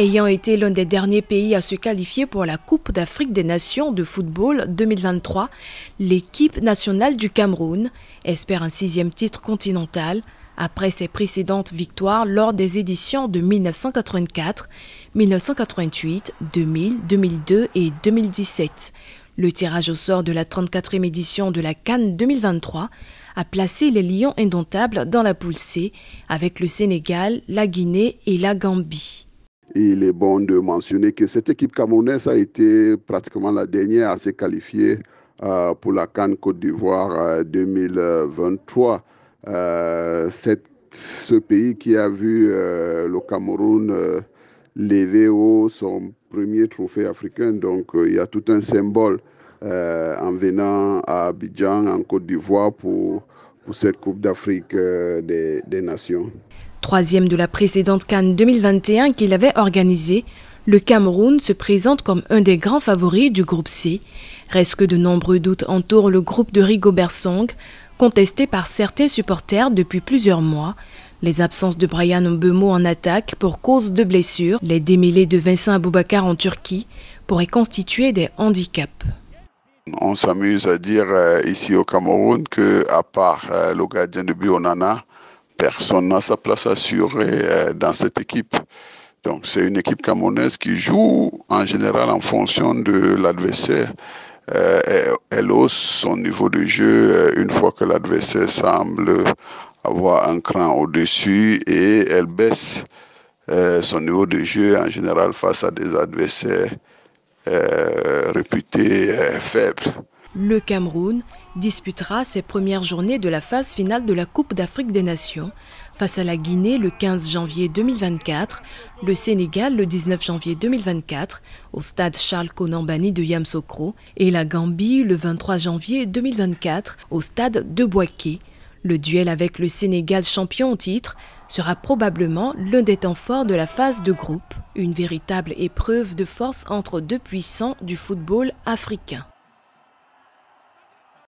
Ayant été l'un des derniers pays à se qualifier pour la Coupe d'Afrique des Nations de football 2023, l'équipe nationale du Cameroun espère un sixième titre continental après ses précédentes victoires lors des éditions de 1984, 1988, 2000, 2002 et 2017. Le tirage au sort de la 34e édition de la Cannes 2023 a placé les Lions indomptables dans la poule C avec le Sénégal, la Guinée et la Gambie il est bon de mentionner que cette équipe camerounaise a été pratiquement la dernière à se qualifier euh, pour la Cannes Côte d'Ivoire 2023. Euh, euh, C'est ce pays qui a vu le Cameroun lever son premier trophée africain, donc il y a tout un symbole en venant à Abidjan, en Côte d'Ivoire, pour, pour cette Coupe d'Afrique des Nations. Troisième de la précédente Cannes 2021 qu'il avait organisée, le Cameroun se présente comme un des grands favoris du groupe C. Reste que de nombreux doutes entourent le groupe de Rigobert contesté par certains supporters depuis plusieurs mois. Les absences de Brian Mbeumo en attaque pour cause de blessure, les démêlés de Vincent Aboubakar en Turquie pourraient constituer des handicaps. On s'amuse à dire euh, ici au Cameroun que à part euh, le gardien de Bionana, personne n'a sa place assurée euh, dans cette équipe. Donc c'est une équipe camerounaise qui joue en général en fonction de l'adversaire. Euh, elle hausse son niveau de jeu euh, une fois que l'adversaire semble avoir un cran au-dessus et elle baisse son niveau de jeu en général face à des adversaires réputés faibles. Le Cameroun disputera ses premières journées de la phase finale de la Coupe d'Afrique des Nations face à la Guinée le 15 janvier 2024, le Sénégal le 19 janvier 2024 au stade Charles Konambani de Yamsokro et la Gambie le 23 janvier 2024 au stade de Boaké. Le duel avec le Sénégal champion en titre sera probablement l'un des temps forts de la phase de groupe, une véritable épreuve de force entre deux puissants du football africain.